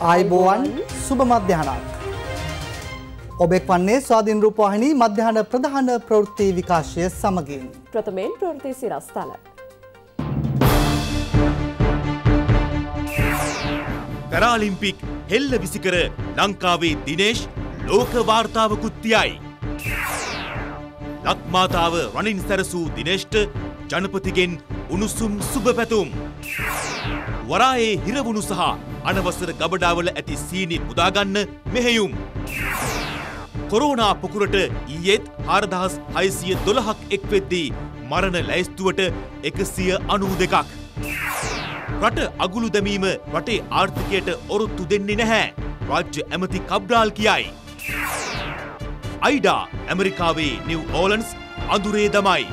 ආයිබෝවන් සුබ මධ්‍යහනක්. ඔබෙක් වන්නේ ස්වාධීන් රූපවාහිනී මධ්‍යහන ප්‍රධාන ප්‍රවෘත්ති විකාශය සමගින්. ප්‍රථමයෙන් ප්‍රවෘත්ති සිරස්ථල. පැරාලිම්පික් හෙල්ල විසිකර ලංකාවේ දිනේශ් ලෝක වාර්තාවකුත්තියයි. ලක්මාතාව රනින් සැරසූ දිනේෂ්ට ජනපතිගෙන් උණුසුම් සුභ පැතුම්. වරායේ හිරවුණු සහ අනවසර ගබඩාවල ඇති සීනි මුදාගන්න මෙහෙයුම්. කොරෝනා පුකුරට ඊයේත් හාරදහස් හයිසිය දොළහක් එක්වෙද්දී මරණ ලැයිස්තුවට එකසිය අනූ දෙකක්. රට අගුළු දැමීම රටේ ආර්ථිකයට ඔරොත්තු දෙන්නේ නැහැ. රාජ්‍ය ඇමති කබ්්‍රාල් කියයි. අයිඩා ඇමරිකාවේ නිව් ඕලන්ස් අඳුරේ දමයි.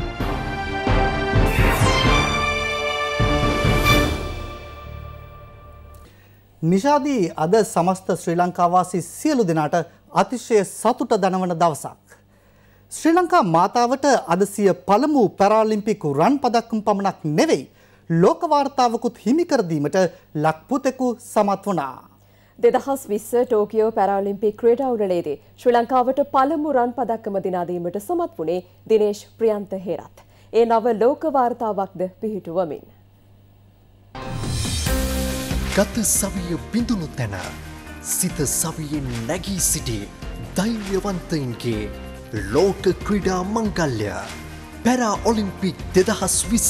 නිෂාදී අද සමස්ත ශ්‍රී ලංකාවාසී සියලු දෙනාට අතිශය සතුට දනවන දවසක්. ශ්‍රී ලංකා මාතාවට අද සිය පළමු පැරාලිම්පික් රන් පදක්කම් පමණක් නෙවෙයි ලෝක වාර්තාවකුත් හිමි කර දීමට ලක්පුතෙකු සමත් වුණා. දෙදහස් විස්ස ටෝකියෝ පැරාලිම්පි ක්‍රීඩා උඩලේදී ශ්‍රී ලංකාවට පළමු රන් පදක්කම දිනාදීමට සමත් වුණේ දිනේශ් ප්‍රියන්ත හේරත්. ඒ නව ලෝක වාර්තාවක්ද පිහිටුවමින්. ගත සවිය බිඳුණු තැන සිත සවියෙන් නැගී සිටි දෛව්‍යවන්තයින්ගේ ලෝක ක්‍රීඩා මංගල්්‍ය පැරා ඔලිම්පික් දෙදහස් විස්ස.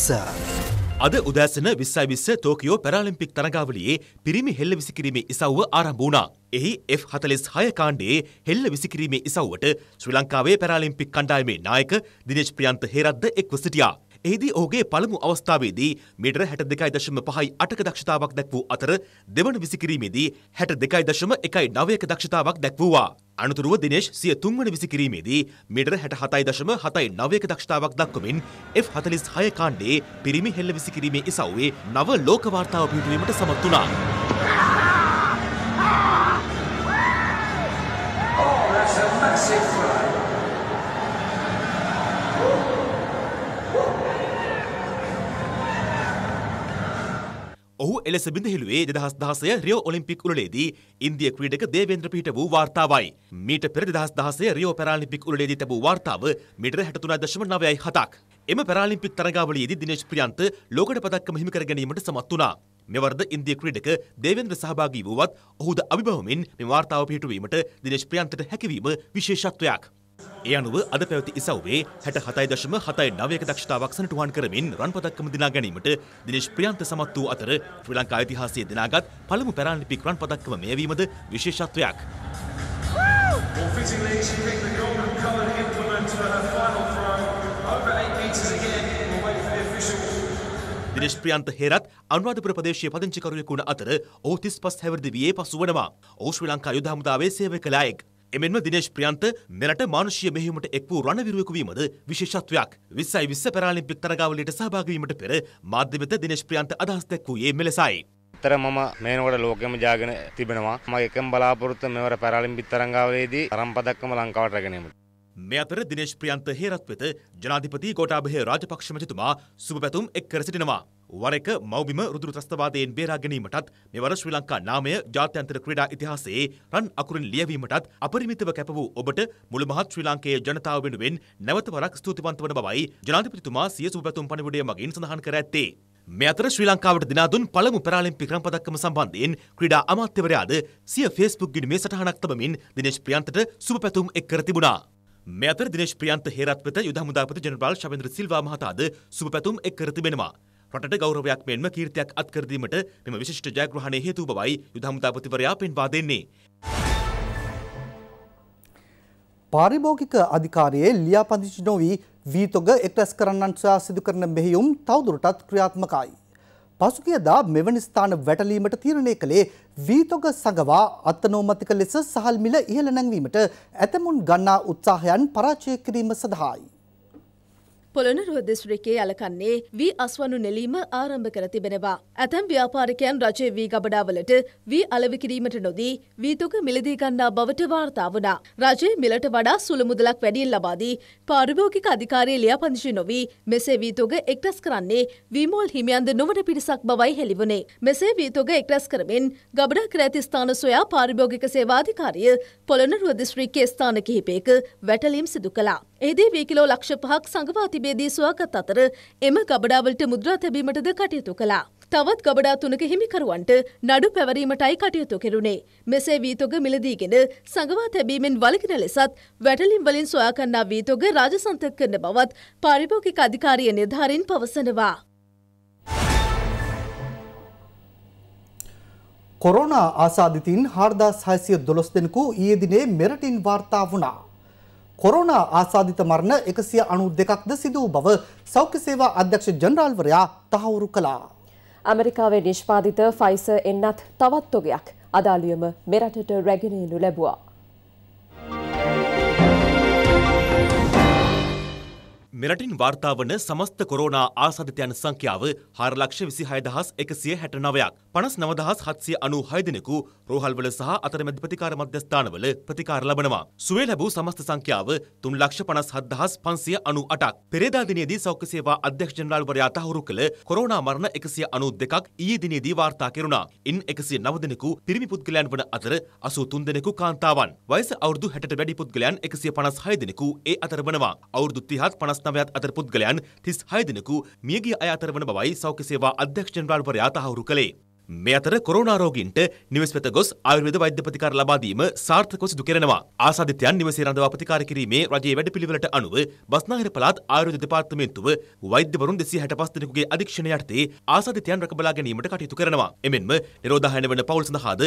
අද උදෑසන විස්සයි විස්ස තෝකයෝ පැරාලිම්පික් තරගාවලියේ පිරිමි හෙල්ල විසිකිරීමේ ඉසව්ව ආරම්භූුණා. එහි F46 කාණ්ඩයේ හෙල්ල විසිකිරීමේ ඉසව්වට ශ්‍රී ලංකාවේ පැරාලිම්පික් කණ්ඩායමේ නායක දිනේශ් ප්‍රියන්ත හේරද්ද එක්ව සිටියා. එහිදී ඔහුගේ පළමු අවස්ථාවේදී මීටර 62.5යි 8ක දක්ෂතාවක් දැක් වූ අතර දෙවන විසිකිරීමේදී 62.19ක දක්ෂතාවක් දැක්වුවා. අනතුරුව දිනේෂ් 103 වන විසිකිරීමේදී මීටර 67.79ක දක්ෂතාවක් දක්වමින් F46 කාණ්ඩයේ පිරිමි හෙල්ල විසිකිරීමේ ඉසව්වේ නව ලෝක වාර්තාව පිටුවීමට සමත් වුණා. Oh, that's a massive fly. ඔහු එලෙස බිඳහිළුවේ දෙදහස් දහසය රියෝ ඔලිම්පික් උළෙලේදී ඉන්දිය ක්‍රීඩක දේවේන්ද්‍ර පිහිට වූ වාර්තාවයි. මීට පෙර දෙදහස් දහසය රියෝ පැරාලිම්පික් උළෙලේදී තැබූ වාර්තාව මීටර හැටතුනා දශම නවයයි හතක්. එම පැරාලිම්පික් තරගාවලියේදී දිනේශ් ප්‍රියන්ත ලෝකඩ පදක්කම හිමි කර ගැනීමට සමත් වුණා. මෙවරද ඉන්දිය ක්‍රීඩක දේවේන්ද්‍ර සහභාගී වුවත් ඔහුද අභිභවමින් මේ වාර්තාව පිහිටුවීමට දිනේශ් ප්‍රියන්තට හැකිවීම විශේෂත්වයක්. ඒ අනුව අද පැවති ඉසව්වේ 67.79ක දක්ෂතාවක් සනටුහන් කරමින් රන් පදක්කම දිනා ගැනීමට දිනේෂ් ප්‍රියන්ත සමත් වූ අතර ශ්‍රී ලංකා ඉතිහාසයේ දිනාගත් පළමු පැරාලිම්පික් රන් පදක්කම මෙයවීමද විශේෂත්වයක්. දිනේෂ් ප්‍රියන්ත හේරත් අනුරාධපුර ප්‍රදේශයේ පදිංචිකරුවෙකු වන අතර ඔහු 35 හැවිරිදි වියේ පසු වනවා. ඔහු ශ්‍රී ලංකා යුද හමුදාවේ සේවය කළ අයෙක්. එමෙන්ම දිනේශ් ප්‍රියන්ත මෙරට මානුෂීය මෙහෙයුමට එක් වූ රණවිරුවෙකු වීමද විශේෂත්වයක්. 20යි 20 පැරාලිම්පික් තරගාවලියට සහභාගී වීමට පෙර මාධ්‍ය වෙත දිනේශ් ප්‍රියන්ත අදහස් දැක්වූයේ මෙලෙසයි. ඇත්තර මම මේනකොට ලෝකෙම ජාගෙන තිබෙනවා. මගේ එකම බලාපොරොත්තු මෙවර පැරාලිම්පික් තරඟාවලේදී අරන් පදක්කම ලංකාවට රැගෙන එමු. මේ අතර දිනේශ් ප්‍රියන්ත හේරත් වෙත ජනාධිපති ගෝඨාභය රාජපක්ෂ මැතිතුමා සුබ පැතුම් එක් කර සිටිනවා. වර එක මව්බිම රුදුරු ත්‍රස්තවාදයෙන් බේරා ගැනීමටත් මෙවර ශ්‍රී ලංකා නාමය ජාත්‍යන්තර ක්‍රීඩා ඉතිහාසයේ රන් අකුරින් ලියවීමටත් අපරිමිතව කැප වූ ඔබට මුළු මහත් ශ්‍රී ලාංකේය ජනතාව වෙනුවෙන් නැවත වරක් ස්තුතිවන්ත වන බවයි ජනාධිපතිතුමා සිය සුබපැතුම් පණිවුඩය මගින් සඳහන් කර ඇත්තේ. මේ අතර ශ්‍රී ලංකාවට දිනාදුන් පළමු පැරාලිම්පික් රම් පදක්කම සම්බන්ධයෙන් ක්‍රීඩා අමාත්‍යවරයාද සිය ෆේස්බුක් ගිණුමේ සටහනක් තබමින් දිනේෂ් ප්‍රියන්තට සුබ පැතුම් එක් කර තිබුණා. මේ අතර දිනේෂ් ප්‍රියන්ත හේරත් වෙත යුද හමුදාපති ජනරාල් ශවේන්ද්‍ර සිල්වා මහතාද සුබ පැතුම් එක් කර තිබෙනවා. රටට ගෞරවයක් මෙන්ම කීර්තියක් අත්කරදීමට මෙම විශිෂ්ට ජයග්‍රහණය හේතු බවයි යුද හමුදාපතිවරයා පෙන්වා දෙන්නේ. පාරිභෝගික අධිකාරයේ ලියාපදිංචි නොවී වීතොග එක්රැස් කරන්නන් සොයා සිදු කරන මෙහෙයුම් තවදුරටත් ක්‍රියාත්මකයි. පසුගියදා මෙවැනි ස්ථාන වැටලීමට තීරණය කළේ වීතොග සඟවා අත්නෝමතික ලෙස සහල්මිල ඉහළ නැංවීමට ඇතමුන් ගන්නා උත්සාහයන් පරාජය කිරීම සඳහායි. පොළොනරුව දිස්ත්‍රිකයේ යලකන්නේ වී අස්වනු නෙලීම ආරම්භ කර තිබෙනවා. ඇතැම් ව්‍යාපාරිකයන් රජයේ වී ගබඩාවලට වී අලෙවි කිරීමට නොදී වීතුක මිලදී ගන්නා බවට වාර්තා වුණා. රජයේ මිලට වඩා සුළු මුදලක් වැඩියෙන් ලබා දී පාරිභෝගික අධිකාරී ලියාපදිංචි නොවී මෙසේ වීතුක එක්රැස් කරන්නේ වීමෝල් හිමියන්ද නොවන පිරිසක් බවයි හෙළිවුණේ. මෙසේ වීතුක එක්රැස් කරමින් ගබඩා කර ඇති ස්ථාන සොයා පාරිභෝගික සේවාධිකාරිය පොළොනරුව දිස්ත්‍රික්කයේ ස්ථාන කිහිපයක වැටලීම් සිදු කළා. එහිදී වී කිලෝ ලක්ෂ පහක් සඟවා තිබේදී සුවකත් අතර එම ගබඩාවලට මුද්‍රා තැබීමටද කටයුතු කළා. තවත් ගබඩා තුනක හිමිකරුවන්ට නඩු පැවරීමටයි කටයුතු කෙරුණේ. මෙසේ වීතොග මිලදීගෙන සඟවා තැබීමෙන් වලකින ලෙසත් වැටලින් වලින් සොයාකන්නා වීතොග රාජසන්තක කරන බවත් පාරිභෝගික අධිකාරිය නිධාරින් පවසනවා. කොරෝනා ආසාධිතින් හාර්දාස් හයිසිය දොළොස් දෙෙනෙකු ඒ දිනේ මෙරටින් වාර්තා වනාා. කොරෝනා ආසාධිත මරණ 192ක්ද සිදු වූ බව සෞඛ්‍ය සේවා අධ්‍යක්ෂ ජනරාල්වරයා තහවුරු කළා. ඇමරිකාවේ නිෂ්පාදිත ෆයිසර් එන්නත් තවත් තොගයක් අදාළියම මෙරටට රැගෙන එනු ලැබුවා. මෙරටින් වාර්තාාවන සමස්ත කොරෝනා ආසධතයන් සංඛ්‍යාව හාරලක්ෂ විසිහයදහස් එකසිය හැට නවයක් පනස් නවදහස් හත්සිය අනු හයදනෙකු රෝහල්වල සහ අතරමැදි ප්‍රතිකාර මධ්‍යස්ථානවල ප්‍රතිකාර ලබනවා. සුවේ ලැබූ සමස්ත සංඛ්‍යාව තුන් ලක්ෂ පනස් හත්දහස් පන්සිය අනු අටක්. පෙරේදාදිනයේදී සෞඛ්‍ය සේවා අධ්‍යක්ෂ ජනරාල්වරයා තහවුරු කළ කොරෝනා මරණ එකසිය අනු දෙකක් ඊයේ දිනේදී වාර්තා කෙරුණා. ඉන් එකසිය නව දෙනෙකු පිරිමි පුද්ගලයන් වන අතර අසූ තුන් දෙනෙකු කාන්තාවන්. වයස අවුරුදු හැට වැඩි පුද්ගලයන් එකසිය පනස් හය දෙනෙකු ඒ අතර වනවා. අවුරුදු තිහත් පනස්නව නවයත් අතර පුද්ගලයන් තිස් හයදෙනකු මියගිය අය අතර වන බවයි සෞඛ්‍ය සේවා අධ්‍යක්ෂ ජනරාල්වරයා තහවුරු කළේ. මේ අතර කොරෝනා රෝගීන්ට නිවෙස් වෙත ගොස් ආයුර්වේද වෛද්‍ය ප්‍රතිකාර ලබා දීම සාර්ථකව සිදු කරනවා. ආසාදිතයන් නිවසේ රඳවා ප්‍රතිකාර කිරීමේ රජයේ වැඩපිළිවෙලට අනුව බස්නාහිර පළාත් ආයුර්වේද දෙපාර්තමේන්තුව වෛද්‍යවරුන් 265 දෙනෙකුගේ අධීක්ෂණය යටතේ ආසාදිතයන් රැකබලා ගැනීමට කටයුතු කරනවා. එමෙන්ම නිරෝධායන වන පවුල් සඳහාද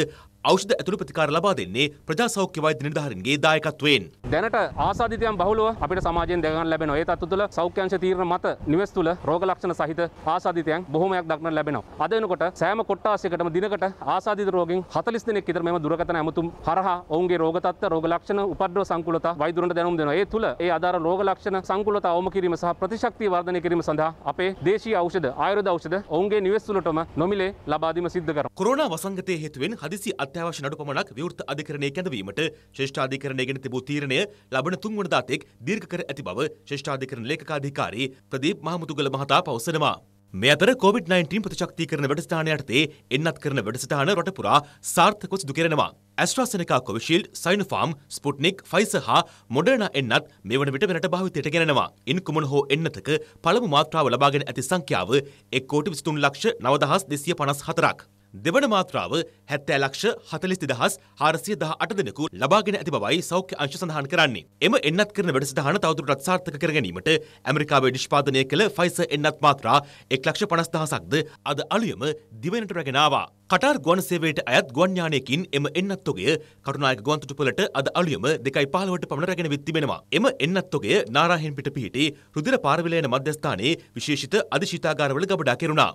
ඖෂධ ඇතුළු ප්‍රතිකාර ලබා දෙන්නේ ප්‍රජා සෞඛ්‍ය වෛද්‍ය නිලධාරීන්ගේ දායකත්වයෙන්. දැනට ආසාදිතයන් බහුලව අපිට සමාජයෙන් දැක ගන්න ලැබෙන ඒ තත්ත්ව තුළ සෞඛ්‍ය අංශ තීරණ මත නිවෙස් තුළ රෝග ලක්ෂණ සහිත ආසාදිතයන් බොහෝමයක් දක්නට ලැබෙනවා. අද වෙනකොට සෑම කොට්ටා මාසයකටම දිනකට ආසාධිත රෝගීන් 40 දෙනෙක් විතර මෙම දුරකථන ඇමතුම් හරහා ඔවුන්ගේ රෝග තත්ත්ව රෝග ලක්ෂණ උපද්‍රව සංකූලතා වෛද්‍යවරුන්ට දැනුම් දෙනවා. ඒ තුල ඒ ආධාර රෝග ලක්ෂණ සංකූලතා අවම කිරීම සහ ප්‍රතිශක්තිය වර්ධනය කිරීම සඳහා අපේ දේශීය ඖෂධ ආයුර්වේද ඖෂධ ඔවුන්ගේ නිවෙස් තුලටම නොමිලේ ලබා දීම සිද්ධ කරනවා. කොරෝනා වසංගතය හේතුවෙන් හදිසි අත්‍යවශ්‍ය නඩු පමණක් විවෘත අධිකරණයේ කැඳවීමට ශ්‍රේෂ්ඨාධිකරණය ගෙන තිබූ තීරණය ලබන තුන්වන දාතෙක් දීර්ඝ කර ඇති බව ශ්‍රේෂ්ඨාධිකරණ ලේකකාධිකාරී ප්‍රදීප් මහමුතුගල මහතා පවසනවා. මේ අතර COVID-19 ප්‍රතිශක්තිකරණ වැඩසටහන යටතේ එන්නත් කරන වැඩසටහන රට පුරා සාර්ථකව සිදු කෙරෙනවා. AstraZeneca, Covishield, Sinopharm, Sputnik, Pfizer හා Moderna එන්නත් මේ වන විට මෙරට භාවිතයට ගෙනෙනවා. ඉන් කුමන හෝ එන්නතක පළමු මාත්‍රාව ලබාගෙන ඇති සංඛ්‍යාව 1 කෝටි 23 ලක්ෂ 9254ක්. දෙවන මාත්‍රාව හැත්තෑ ලක්ෂ හතලිස්ති දහස් හාරසිය දහ අට දෙනෙකු ලබාගෙන ඇති බවයි සෞඛ්‍ය අංශ සඳහන් කරන්නේ. එම එන්නත් කරන වැඩසටහන තවදුරටත් සාර්ථක කර ගැනීමට ඇමරිකාවේ නිෂ්පාදනය කළ ෆයිස එන්නත් මාත්‍රා එක් ලක්ෂ පනස් දහසක්ද අද අලුයම දිවෙනට රැගෙනවා. කටාර් ගුවන් සේවයට අයත් ගුවන් යානයකින් එම එන්නත්තුගේ කරුණායක ගුවන්තොටුපළට අද අලුයම දෙකයි පහළවට පමණ රැගෙන විත් තිබෙනවා. එම එන්නත්තුගේ නාරාහෙන් පිට පිහිටි රුධිර පාරවිලයන මධ්‍යස්ථානයේ විශේෂිත අධිශීතාගාරවල ගබඩා කෙරුණා.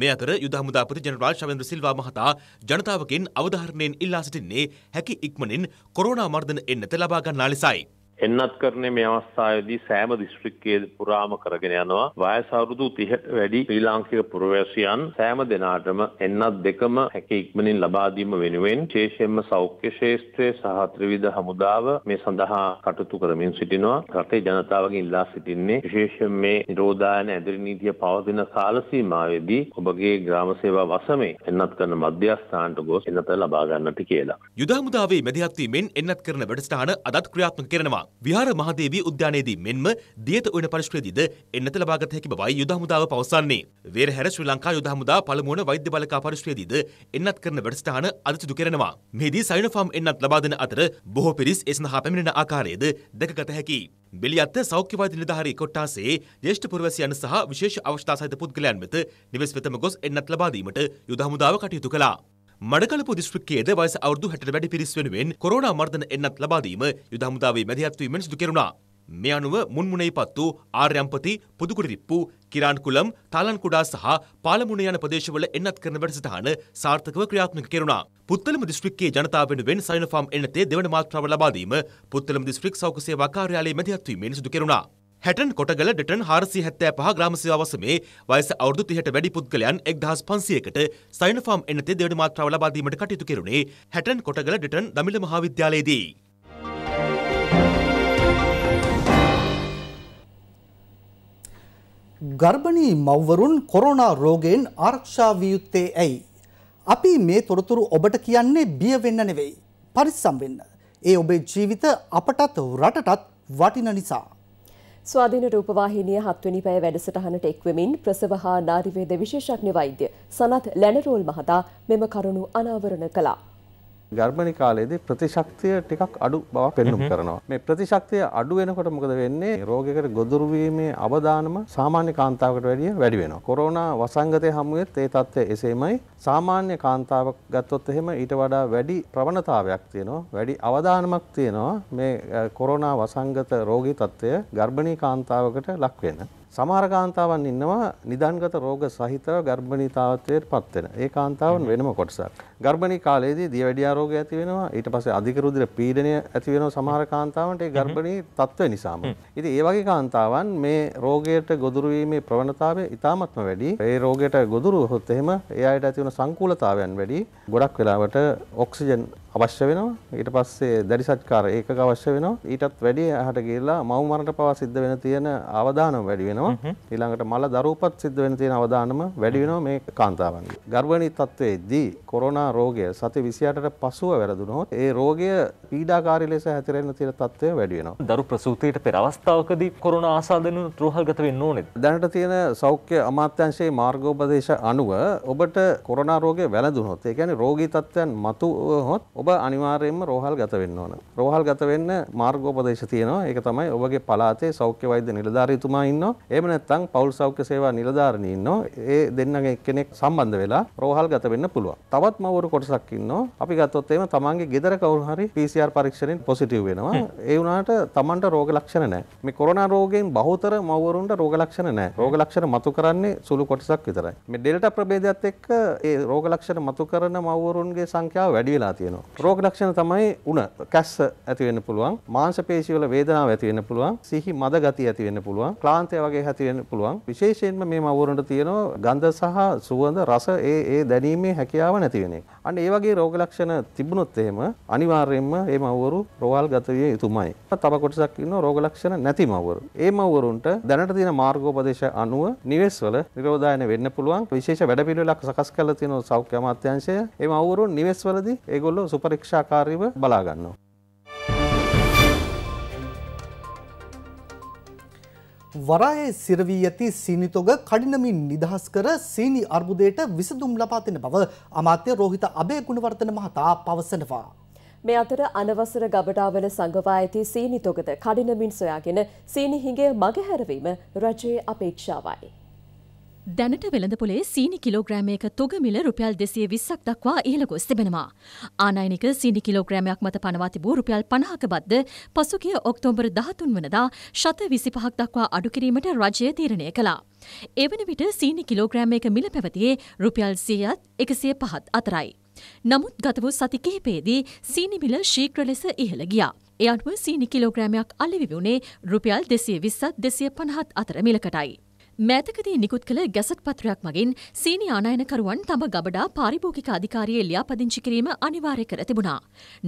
මේ අතර යුද හමුදාපති ජනරාල් ශවේන්ද්‍ර සිල්වා මහතා ජනතාවගෙන් අවධාරණයෙන් ඉල්ලා සිටින්නේ හැකි ඉක්මනින් කොරෝනා මර්ධන එන්නත ලබා ගන්නා ලෙසයි. එන්නත් කරන මේ අවස්ථාවේදී සෑම දිස්ත්‍රික්කයේ පුරාම කරගෙන යනවා වයස අවුරුදු 30ට වැඩි ශ්‍රී ලාංකික පුරවැසියන් සෑම දිනාටම එන්නත් දෙකම හැකි ඉක්මනින් ලබා දීම වෙනුවෙන් විශේෂයෙන්ම සෞඛ්‍ය ශාස්ත්‍රයේ සහ ත්‍රිවිධ හමුදාව මේ සඳහා කටයුතු කරමින් සිටිනවා රටේ ජනතාවගෙන් ඉල්ලා සිටින්නේ විශේෂයෙන් මේ නිරෝධායන ඇදිරි නීතිය පවතින කාල සීමාවේදී ඔබගේ ග්‍රාම සේවා වසමේ එන්නත් කරන මධ්‍යස්ථානට ගොස් එන්නත ලබා ගන්නට කියලා යුද හමුදාවේ මැදිහත් වීමෙන් එන්නත් කරන වැඩසටහන අදත් ක්‍රියාත්මක කරනවා විහාර මහදේවී උද්‍යානයේදී මෙන්ම දියත උයන පරිශ්‍රයේදීද එන්නත ලබාගත හැකි බවයි යුද හමුදාව පවසන්නේ. වේරහැර ශ්‍රී ලංකා යුද හමුදා පළමුවන වෛද්‍ය බලකා පරිශ්‍රයේදීද එන්නත් කරන වැඩසටහන අද සිදු කරනවා. මෙහිදී සයුනිෆෝම් එන්නත් ලබා දෙන අතර බොහෝ පිරිස් ඒ සඳහා පැමිණෙන ආකාරයද දැකගත හැකියි. බෙලියත්ත සෞඛ්‍යවාද නිධාරී කොට්ටාසේ ජේෂ්ඨ පුරවැසියන් සහ විශේෂ අවශ්‍යතා සහිත පුද්ගලයන් වෙත නිවෙස් වෙතම ගොස් එන්නත් ලබා දීමට යුද හමුදාව කටයුතු කළා. මඩකලපු දිස්ත්‍රික්කයේද වයස අවුරුදු 60ට වැඩි පිරිස් වෙනුවෙන් කොරෝනා මර්ධන එන්නත් ලබා දීම යුද හමුදාවේ මැදිහත්වීමෙන් සිදු කෙරුණා. මේ අනුව මුන්මුණයිපත් වූ ආර්යම්පති පුදුකුටිරිප්පු කිරාන්කුලම් තාලන්කුඩා සහ පාලමුණ යන ප්‍රදේශවල එන්නත් කරන වැඩසටහන සාර්ථකව ක්‍රියාත්මක කෙරුණා. පුත්තලම දිස්ත්‍රික්කයේ ජනතාව වෙනුවෙන් සයිනෆාම් එන්නතේ දෙවන මාත්‍රාව ලබා දීම පුත්තලම දිස්ත්‍රික් සෞඛ්‍ය සේවා කාර්යාලයේ මැදිහත්වීමෙන් සිදු කෙරුණා. හැටන් කොටගල ඩටන් හාරසි හැත්තෑ පහ ග්‍රාමසයවසමේ වයස අවුදු තිහට වැඩි පුද්ගලයන් එක්දහස් පන්සියකට සයින ෆාම් එනතේ දෙවන මාත්‍රාව ලබාදීමට කටයුතු කෙරුණේ හැටන් කොටගල ඩටන් දමිළ මහාවිද්‍යාලයේදී. ගර්භණී මව්වරුන් කොරෝනා රෝගයෙන් ආරක්ෂා විය යුත්තේ ඇයි? අපි මේ තොරතුරු ඔබට කියන්නේ බිය වෙන්න නෙවෙයි. පරිස්සම් වෙන්න. ඒ ඔබේ ජීවිත අපටත් රටටත් වටින නිසා. ස්වාධීන රූපවාහිනිය හත්වනි පැය වැඩසටහනට එක්වමින් ප්‍රසව හා නාරිවේද විශේෂඥ වෛද්‍ය සනත් ලැනරෝල් මහතා මෙම කරුණු අනාවරණ කළා. ගර්භණි කාලයේදී ප්‍රතිශක්තිය ටිකක් අඩු බව පෙන්නුම් කරනවා. මේ ප්‍රතිශක්තිය අඩු වෙනකොට මොකද වෙන්නේ? රෝගයකට ගොදුරු වීමේ අවදානම සාමාන්‍ය කාන්තාවකට වැඩිය වැඩි වෙනවා. කොරෝනා වසංගතයේ හමුවෙත් ඒ තත්ත්වය එසේමයි. සාමාන්‍ය කාන්තාවක් ගත්තොත් එහෙම ඊට වඩා වැඩි ප්‍රවණතාවයක් තියෙනවා. වැඩි අවදානමක් තියෙනවා මේ කොරෝනා වසංගත රෝගී තත්ත්වය ගර්භණී කාන්තාවකට ලක් වෙන. සමහර කාන්තාවන් ඉන්නවා නිදන්ගත රෝග සහිතව ගර්භණීතාවත්වයට පත්වෙන. ඒ කාන්තාවන් වෙනම කොටසක්. ගර්භණී කාලයේදී දියවැඩියා රෝග ඇති වෙනවා. ඊට පස්සේ අධික රුධිර පීඩනය ඇති වෙනවා සමහර කාන්තාවන්ට ඒ ගර්භණී තත්ත්වය නිසාම. ඉතින් ඒ වගේ කාන්තාවන් මේ රෝගයට ගොදුරු වීමේ ප්‍රවණතාවය ඉතාමත්ම වැඩි. ඒ රෝගයට ගොදුරු වුවොත් එහෙම ඒ අයට ඇති වෙන සංකූලතාවයන් වැඩි. ගොඩක් වෙලාවට ඔක්සිජන් අවශ්‍ය වෙනවා. ඊට පස්සේ දැඩි සත්කාර ඒකක අවශ්‍ය වෙනවා. ඊටත් වැඩි අහට ගිහිලා මව් මරණට පවා සිද්ධ වෙන තියෙන අවදානම වැඩි වෙනවා. වෙනවා ඊළඟට මල දරූපත් සිද්ධ වෙන තියෙන අවදානම වැඩි වෙනවා මේ කාන්තාවන්ගේ ගර්භණී තත්ත්වයේදී කොරෝනා රෝගය සති 28ට පසුව වැළඳුනොත් ඒ රෝගය පීඩාකාරී ලෙස හැතිරෙන්න තියෙන තත්ත්වය වැඩි වෙනවා දරු ප්‍රසූතියට පෙර අවස්ථාවකදී කොරෝනා ආසාදනු රෝහල්ගත වෙන්න ඕනේ දැනට තියෙන සෞඛ්‍ය අමාත්‍යාංශයේ මාර්ගෝපදේශ අනුව ඔබට කොරෝනා රෝගය වැළඳුනොත් ඒ කියන්නේ රෝගී තත්ත්වයන් මතු වුවහොත් ඔබ අනිවාර්යයෙන්ම රෝහල් ගත වෙන්න ඕන රෝහල් ගත වෙන්න මාර්ගෝපදේශ තියෙනවා ඒක තමයි ඔබගේ පළාතේ සෞඛ්‍ය වෛද්‍ය නිලධාරීතුමා ඉන්නවා එහෙම නැත්නම් පෞල් සෞඛ්‍ය සේවා නිලධාරිණී ඉන්නවා ඒ දෙන්නගේ කෙනෙක් සම්බන්ධ වෙලා රෝහල් ගත වෙන්න පුළුවන් තවත් මවුරු කොටසක් ඉන්නවා අපි ගත්තොත් එහෙම තමන්ගේ ගෙදර කවුරු හරි PCR පරීක්ෂණයෙන් පොසිටිව් වෙනවා ඒ වුණාට තමන්ට රෝග ලක්ෂණ නැහැ මේ කොරෝනා රෝගයෙන් බහුතර මවුරුන්ට රෝග ලක්ෂණ නැහැ රෝග ලක්ෂණ මතු කරන්නේ සුළු කොටසක් විතරයි මේ ඩෙල්ටා ප්‍රභේදයත් එක්ක ඒ රෝග ලක්ෂණ මතු කරන මව්වරුන්ගේ සංඛ්‍යාව වැඩි වෙලා තියෙනවා රෝග ලක්ෂණ තමයි උණ කැස්ස ඇති වෙන්න පුළුවන් මාංශ පේශි වල වේදනාව ඇති වෙන්න පුළුවන් සිහි මද ගතිය ඇති වෙන්න පුළුවන් ක්ලාන්තය වගේ රසය හැතිරෙන්න පුළුවන් විශේෂයෙන්ම මේ මවුරන්ට තියෙනවා ගන්ධ සහ සුවඳ රස ඒ ඒ දැනීමේ හැකියාව නැති වෙන එක. අන්න ඒ වගේ රෝග ලක්ෂණ තිබුණොත් එහෙම අනිවාර්යයෙන්ම මේ මව්වරු රෝහල් ගත විය යුතුමයි. තව කොටසක් ඉන්නවා රෝග ලක්ෂණ නැති මව්වරු. ඒ මව්වරුන්ට දැනට තියෙන මාර්ගෝපදේශ අනුව නිවෙස්වල නිරෝධායන වෙන්න පුළුවන් විශේෂ වැඩපිළිවෙලක් සකස් කරලා තියෙනවා සෞඛ්‍ය අමාත්‍යාංශය. ඒ මව්වරුන් නිවෙස්වලදී ඒගොල්ලෝ සුපරීක්ෂාකාරීව බලා ගන්නවා. වරායේ සිරවී ඇති සීනිතොග කඩිනමින් නිදහස් කර සීනි අර්බුදයට විසඳුම් ලබා දෙන බව අමාත්‍ය රෝහිත අබේ ගුණවර්ධන මහතා පවසනවා. මේ අතර අනවසර ගබඩාවල සංගවා ඇති සීනිතොගද කඩිනමින් සොයාගෙන සීනි හිඟය මගහැරවීම රජයේ අපේක්ෂාවයි. දැනට වෙළඳපොලේ සීනි කිලෝග්‍රෑමයක තොගමිල රුපියල් දෙසිය විස්සක් දක්වා ඉහළ ගොස් තිබෙනවා. ආනයිනික සීනි කිලෝග්‍රෑමයක් මත පනවා තිබූ රුපියල් පණහක බද්ද පසුගිය ඔක්තෝම්බර් දහතුන් වනදා ශත විසිපහක් දක්වා අඩුකිරීමට රජය තීරණය කළා. එවන විට සීනි කිලෝග්‍රෑමයක මිල පැවතියේ රුපියල් සීයත් එකසිය පහත් අතරයි. නමුත් ගත වූ සති කිහිපේදී සීනිමිල ශීක්‍ර ලෙස ඉහළ ගියා. එ අනුව සීනි කිලෝග්‍රෑමයක් අලිවි වුණේ රුපියල් දෙසිය විස්සත් දෙසිය පණහත් අතර මිලකටයි. මෑතකදී නිකුත් කළ ගැසට් පත්‍රයක් මගින් සීනි ආනයනකරුවන් තම ගබඩා පාරිභෝගික අධිකාරියේ ලියාපදිංචි කිරීම අනිවාර්ය කර තිබුණා.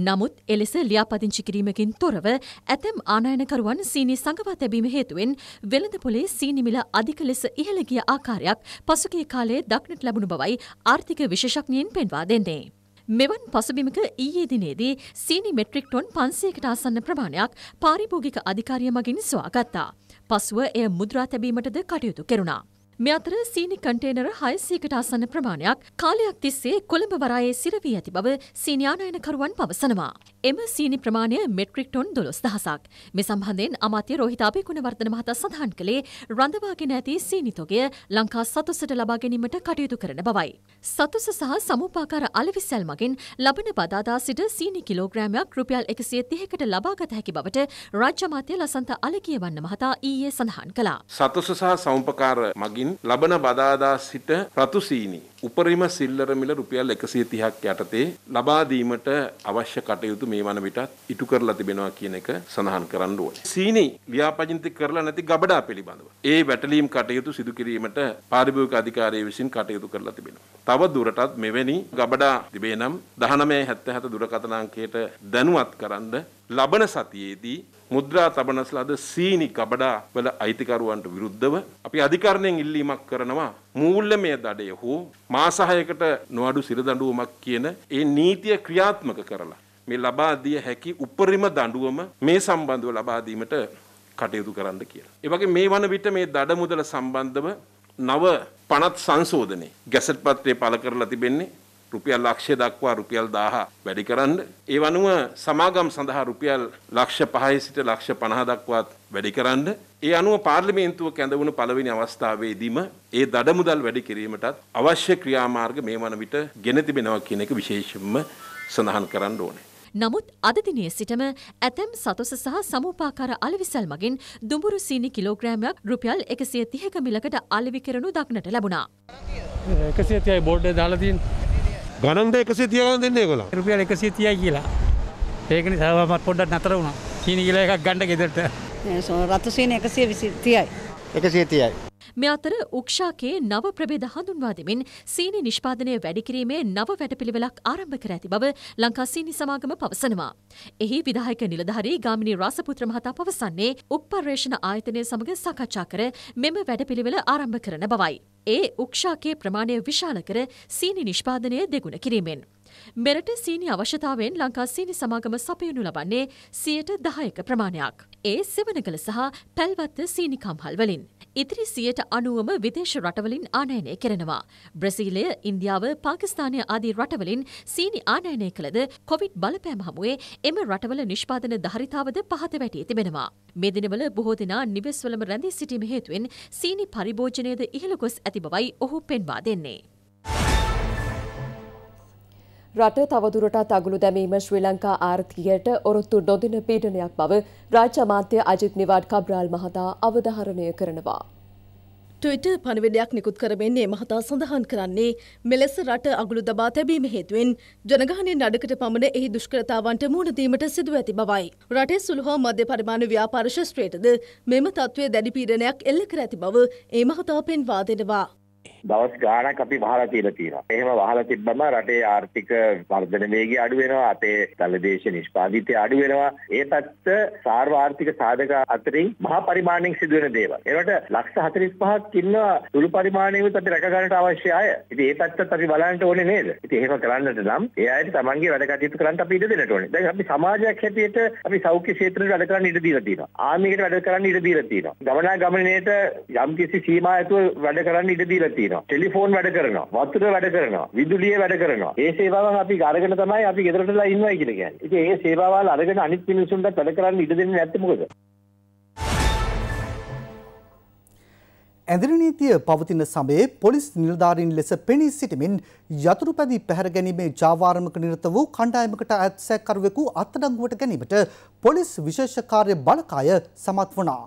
නමුත් එලෙස ලියාපදිංචි කිරීමකින් තොරව ඇතැම් ආනයනකරුවන් සීනි සඟවා තැබීම හේතුවෙන් වෙළඳ පොලේ සීනිමිල අධික ලෙස ඉහළ ගිය ආකාරයක් පසුගිය කාලයේ දක්නට ලැබුණු බවයි ආර්ථික විශෂඥයෙන් පෙන්වා දෙන්නේ. මෙවන් පසුබිමක ඊයේ දිනේදී සීනි මෙට්‍රික් ටොන් පන්සේකට ආසන්න ප්‍රමාණයක් පාරිභෝගික අධිකාරිය මගින් ස්වාගත්තා. පසුව එය මුද්‍රා තැබීමටද කටයුතු කෙරුණා. මෙ අතර සීනි කන්ටේනර හයසීකට අසන්න ප්‍රමාණයක් කාලයක් තිස්සේ කොළඹ වරායේ සිරවී ඇති බව සීනියානයනකරුවන් පවසනවා. එම සීනි ප්‍රමාණය මෙට්‍රික් ටොන් දොළොස් දහසක්. මේ සම්බන්ධයෙන් අමාත්‍ය රෝහිතාභය ගුණවර්ධන මහතා සඳහන් කළේ රඳවාගෙන ඇති සීනිතොගය ලංකා සතුසට ලබා ගැනීමට කටයුතු කරන බවයි. සතුස සහ සමූපාකාර අලවිසැල් මගින් ලබන බදාදා සිට සීනි කිලෝග්‍රෑමයක් රුපියල් එකසිය තිහකට ලබාගත හැකි බවට රාජ්‍ය මාත්‍ය ලසන්ත අලකියවන්න මහතා ඊයේ සඳහන් කළා. සතුස සහ සමූපකාර මගින් ලබන බදාදා සිට රතු සීනි උපරිම සිල්ලර මිල රුපියල් එකසිය තිහක් යටතේ ලබාදීමට අවශ්‍ය කටයුතු මේ වන විටත් ඉටු කරලා තිබෙනවා කියන එක සඳහන් කරන්න ඕනේ. සීනි ව්‍යාපජින්ති කරලා නැති ගබඩා පිළිබඳව ඒ වැටලීම් කටයුතු සිදු කිරීමට පාරිභෝගික අධිකාරිය විසින් කටයුතු කරලා තිබෙනවා. තව දුරටත් මෙවැනි ගබඩා තිබේ නම් 1977 දුරකථන අංකයට දැනුවත් කරන්න ලබන සතියේදී මුද්‍රා තබන ලද සීනි කබඩා වල අයිතිකරුවන්ට විරුද්ධව අපි අධිකරණයෙන් ඉල්ලීමක් කරනවා මූල්‍යමය දඩය හෝ මාස 6කට නොඅඩු සිරදඬුවමක් කියන ඒ නීතිය ක්‍රියාත්මක කරලා මේ ලබා දිය හැකි උපරිම දඬුවම මේ සම්බන්ධව ලබා දීමට කටයුතු කරන්න කියලා. ඒ වගේ මේ වන විට මේ දඩ මුදල සම්බන්ධව නව පනත් සංශෝධනය ගැසට් පත්‍රය පළ කරලා තිබෙන්නේ රුපියල් ලක්ෂය දක්වා රුපියල් 1000 වැඩි කරන්න. ඒ වනුව සමාගම් සඳහා රුපියල් ලක්ෂ 5 සිට ලක්ෂ 50 දක්වාත් වැඩි කරන්න. ඒ අනුව පාර්ලිමේන්තුව කැඳවුණු පළවෙනි අවස්ථාවේදීම ඒ දඩ මුදල් වැඩි කිරීමටත් අවශ්‍ය ක්‍රියාමාර්ග මේ වන විට ගෙන තිබෙනවා කියන එක විශේෂයෙන්ම සඳහන් කරන්න ඕනේ. නමුත් අද දිනේ සිටම ඇතැම් සතොස සහ සමූපාකාර අලවිසල් මගින් දුඹුරු සීනි කිලෝග්‍රෑමයක් රුපියල් 130ක මිලකට අලෙවි කරනු දක්නට ලැබුණා. 130යි බෝඩ් එක දාලා තියෙන්නේ. ගණන්ද 130 ගණන් දෙන්නේ ඒගොල්ලෝ. රුපියල් 130යි කියලා. ඒක නිසා මම පොඩ්ඩක් නතර වුණා. සීනි කිලෝ එකක් ගන්න ගෙදරට. රතු සීනි 120යි. 130යි. මේ අතර උක්ෂාකේ නව ප්‍රභේද හඳුන්වා දෙමින් සීනි නිෂ්පාදනය වැඩිකිරීමේ නව වැඩපිළිවෙලක් ආරම්භ කර ඇති බව ලංකා සීනි සමාගම පවසනවා. එහි විධායක නිලධාරී ගාමිණී රාසපුත්‍ර මහතා පවසන්නේ උක්පර්යේෂණ ආයතනය සමග සාකච්ඡා කර මෙම වැඩපිළිවෙල ආරම්භ කරන බවයි. ඒ උක්ෂාකේ ප්‍රමාණය විශාල කර සීනි නිෂ්පාදනය දෙගුණ කිරීමෙන්. මෙරට සීනි අවශ්‍යතාවෙන් ලංකා සීනි සමාගම සපයනු ලබන්නේ සියයට දහයක ප්‍රමාණයක්. ඒ සෙවනගල සහ පැල්වත්ත සීනිකම්හල් වලින්. ඉතිරි සියයට අනුවම විදේශ රටවලින් ආනයනය කරනවා. බ්‍රසීලය ඉන්දියාව පාකිස්ානය ආදී රටවලින් සීනි ආනයනය කළද කොවිට් බලපෑම හමුවේ එම රටවල නිෂ්පාදන ධරිතාවද පහත වැටී තිබෙනවා. මෙදිනවල බොහෝ දෙනා නිවෙස්වලම රැඳී සිටීම හේතුවෙන් සීනි පරිභෝජනයද ඉහළ ගොස් ඇති බවයි ඔහු පෙන්වා දෙන්නේ. රට තවදුරටත් අගුළු දැමීම ශ්‍රී ලංකා ආර්ථිකයට ඔරොත්තු නොදෙන පීඩනයක් බව රාජ්‍ය අමාත්‍ය අජිත් නිවාඩ් කබ්‍රාල් මහතා අවධාරණය කරනවා. ටවිට පණවිඩයක් නිකුත් කරමෙන්නේ මහතා සඳහන් කරන්නේ මෙලෙස රට අගුළු දබා තැබීම හේතුවෙන් ජනගහනෙන් අඩකට පමණ එහි දුෂ්කරතාවන්ට මුහුණදීමට සිදුව ඇති බවයි. රටේ සුළුහා මධ්‍ය පරිමාණු ව්‍යාපාර ශස්ත්‍රයටද මෙම තත්ත්වය දැඩි පීඩනයක් එල්ල කර ඇති බව ඒ මහතා පෙන්වා දෙනවා. දවස් ගාණක් අපි වහලා තියලා තියෙනවා. එහෙම වහලා තිබ්බම රටේ ආර්ථික වර්ධන වේගය අඩු වෙනවා, අපේ දළදේශ නිෂ්පාදිතය අඩු වෙනවා. ඒ පැත්ත සාර්වාර්ථික සාධක අතරින් මහා පරිමාණයෙන් සිදුවෙන දේවල්. ඒවට ලක්ෂ 45ක් ඉන්න සුළු පරිමාණයකට අපි රැක ගන්නට අවශ්‍ය අය. ඉතින් ඒ පැත්තත් අපි බලන්න ඕනේ නේද? ඉතින් එහෙම කරන්නට නම් ඒ අයට තමන්ගේ වැඩ කටයුතු කරන්න අපි ඉඩ දෙන්න ඕනේ. දැන් අපි සමාජයක් හැටියට අපි සෞඛ්‍ය ක්ෂේත්‍රේ වැඩ කරන්න ඉඩ දීලා තියෙනවා. ආර්මිකට වැඩ කරන්න ඉඩ දීලා තියෙනවා. ගමනාගමනයේට යම්කිසි සීමා ඇතුව වැඩ කරන්න ඉඩ දීලා තියෙනවා. කරනවා ටෙලිෆෝන් වැඩ කරනවා වතුර වැඩ කරනවා විදුලිය වැඩ කරනවා ඒ සේවාවන් අපි අරගෙන තමයි අපි ගෙදරටලා ඉන්නවයි කියලා කියන්නේ ඉතින් ඒ සේවාවල් අරගෙන අනිත් මිනිසුන්ට වැඩ කරන්න ඉඩ දෙන්නේ නැත්තේ මොකද ඇඳරි නීතිය පවතින සමයේ පොලිස් නිලධාරීන් ලෙස පෙනී සිටමින් යතුරු පැදි පැහැර ගැනීමේ ජාවාරමක නිරත වූ කණ්ඩායමකට අත්සැකරුවෙකු අත්අඩංගුවට ගැනීමට පොලිස් විශේෂ කාර්ය බලකාය සමත් වුණා.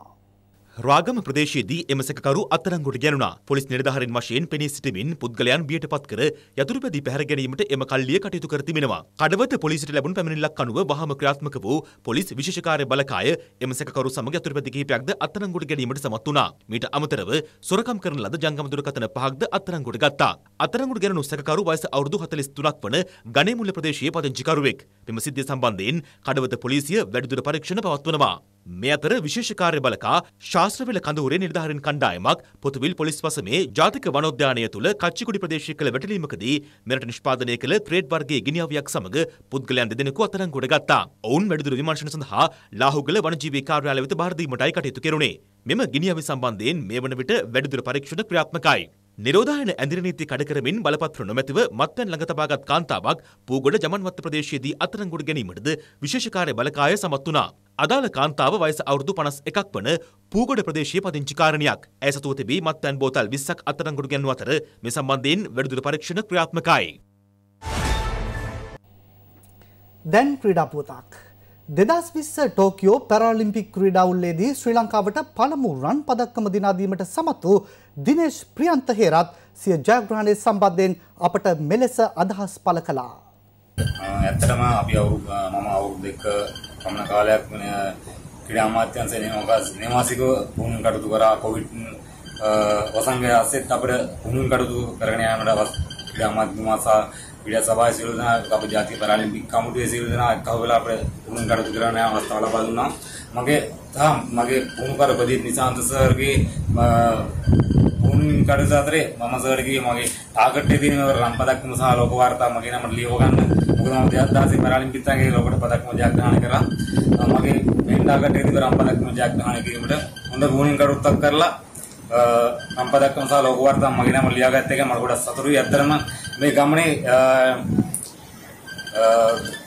රාගම ප්‍රදේශයේදී එම සැකකරු අත්අඩංගුවට ගැනුණා. පොලිස් නිලධාරීන් වශයෙන් පෙනී සිටමින් පුද්ගලයන් බියටපත් කර යතුරුපැදි පැහැර ගැනීමට එම කල්ලිය කටයුතු කර තිබෙනවා. කඩවත පොලිසියට ලැබුණු පැමිණිල්ලක් අනුව වහාම ක්‍රියාත්මක වූ පොලිස් විශේෂ කාර්ය බලකාය එම සැකකරු සමග යතුරුපැදි කිහිපයක්ද අත්අඩංගුවට ගැනීමට සමත් වුණා. මීට අමතරව සොරකම් කරන ලද ජංගම දුරකථන පහක්ද අත්අඩංගුවට ගත්තා. අත්අඩංගුවට ගැනුණු සැකකරු වයස අවුරුදු 43ක් වන ගණේමුල්ල ප්‍රදේශයේ පදිංචිකරුවෙක්. මෙම සිද්ධිය සම්බන්ධයෙන් කඩවත පොලිසිය වැඩිදුර පරීක්ෂණ පවත්වනවා. මේ අතර විශේෂ කාර්ය බලකා ශාස්ත්‍රවේල කඳවුරේ නිලධාරීන් කණ්ඩායමක් පොතුවිල් පොලිස් වසමේ ජාතික වනෝද්‍යානය තුළ කච්චිකුඩි ප්‍රදේශයේ කළ වැටලීමකදී මෙරට නිෂ්පාදනය කළ ත්‍රේඩ් වර්ගයේ ගිනිඅවියක් සමග පුද්ගලයන් දෙදෙනෙකු අත්අඩංගුවට ගත්තා. ඔවුන් වැඩිදුර විමර්ශන සඳහා ලාහුගල වනජීවී කාර්යාලය වෙත බාර දීමටයි කටයුතු කෙරුණේ. මෙම ගිනිඅවි සම්බන්ධයෙන් මේ වන විට වැඩිදුර පරීක්ෂණ ක්‍රියාත්මකයි. නිරෝධායන ඇඳිර නීති කඩකරමින් බලපත්‍ර නොමැතිව මත්පැන් ළඟ තබාගත් කාන්තාවක් පූගොඩ ජමන්වත්ත ප්‍රදේශයේදී අත්අඩංගුවට ගැනීමටද විශේෂ කාර්ය බලකාය සමත් වුණා. අදාළ කාන්තාව වයස අවුරුදු 51ක් වන පූගොඩ ප්‍රදේශීය පදිංචි කාරණියක්. ඇය සතුව තිබී මත්පැන් බෝතල් 20ක් අත්අඩංගුවට ගැන්වූ අතර මේ සම්බන්ධයෙන් වැඩිදුර පරීක්ෂණ ක්‍රියාත්මකයි. දැන් ක්‍රීඩා පුවතක්. දෙදස් විස්ස ටෝකියෝ පැරාලිම්පික් ක්‍රීඩාවුල්ලේදී ශ්‍රී ලංකාවට පළමු රන් පදක්කම දිනාදීමට සමත් වූ දිනේශ් ප්‍රියන්ත හේරත් සිය ජයග්‍රහණය සම්බන්ධයෙන් අපට මෙලෙස අදහස් පළ කළා. ඇත්තටම අපි අවුරුදු මම අවුරුදු දෙක පමණ කාලයක් ක්‍රීඩා අමාත්‍යාංශයේ නිවාසිකව පුහුණු කටයුතු කරා කොවිඩ් වසංගය ඇසෙත් අපිට පුහුණු කටයුතු කරගෙන යෑමට ක්‍රීඩා අමාත්‍ය මාසා ඊට සභාවේ සියලු දෙනා අපේ ජාතික පැරාලිම්පික් කමිටුවේ සියලු දෙනා එකතු වෙලා අපේ උමන් කටයුතු කරන අවස්ථාව ලබා දුන්නා. මගේ තම මගේ ප්‍රමුඛ ප්‍රදීප් නිසාන්ත සර්ගේ උමන් කටයුතු අතරේ මම සර්ගේ මගේ ටාගට් එකේ තියෙන රම් පදක්ම සහ ලෝක වාර්තා මගේ නමට ලියව ගන්න. මොකද මම 2016 පැරාලිම්පික් තරගයේ ලෝකෙට පදක්ම ජයග්‍රහණය කරා. මගේ මේ ටාගට් එකේ තියෙන රම් පදක්ම ජයග්‍රහණය කිරීමට හොඳ උමන් කටයුත්තක් කරලා රම් පදක්ම සහ ලෝක වාර්තා මගේ නම ලියාගත්ත එක මට ගොඩක් සතුටුයි. ඇත්තටම මේ ගමනේ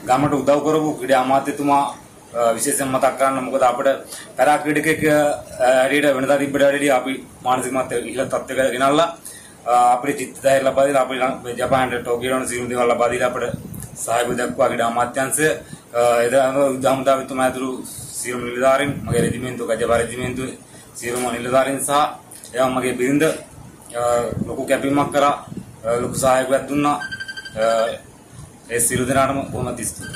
ගමට උදව් කරපු ක්‍රීඩා අමාත්‍යතුමා විශේෂයෙන් මතක් කරන්න මොකද අපිට පැරා ක්‍රීඩකෙක් හැටියට වෙනදා තිබ්බට වැඩිය අපි මානසික මත් ඉහළ තත්ත්වයකට ගෙනල්ලා අපිට චිත්ත ධෛර්ය ලබා දීලා අපි ජපානට ටෝකියෝන සිරුම් දේවල් ලබා දීලා අපිට සහයෝගය දක්වා ක්‍රීඩා අමාත්‍යාංශය එදා උදාමුදා විතුමා ඇතුළු සියලුම නිලධාරීන් මගේ රෙජිමෙන්තු ගජබා රෙජිමෙන්තු සියලුම නිලධාරීන් සහ එයා මගේ බිරිඳ ලොකු කැපීමක් කරා ලොකු සහයෝගයක් දුන්නා. ඒ සියලු දෙනාටම බොහොම ස්තුතියි.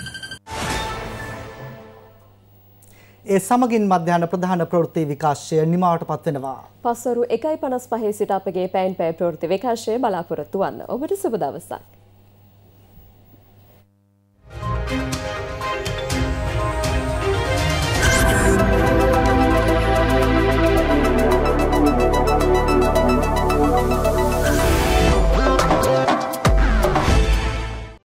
ඒ සමගින් මධ්‍යහන ප්‍රධාන ප්‍රවෘත්ති විකාශය නිමාවට පත්වෙනවා. පස්වරු එකයි පනස් පහේ සිට අපගේ පැන් පෑ ප්‍රවෘති විකාශය බලාපොරොත්තු වන්න ඔබට සුබ දවසක්.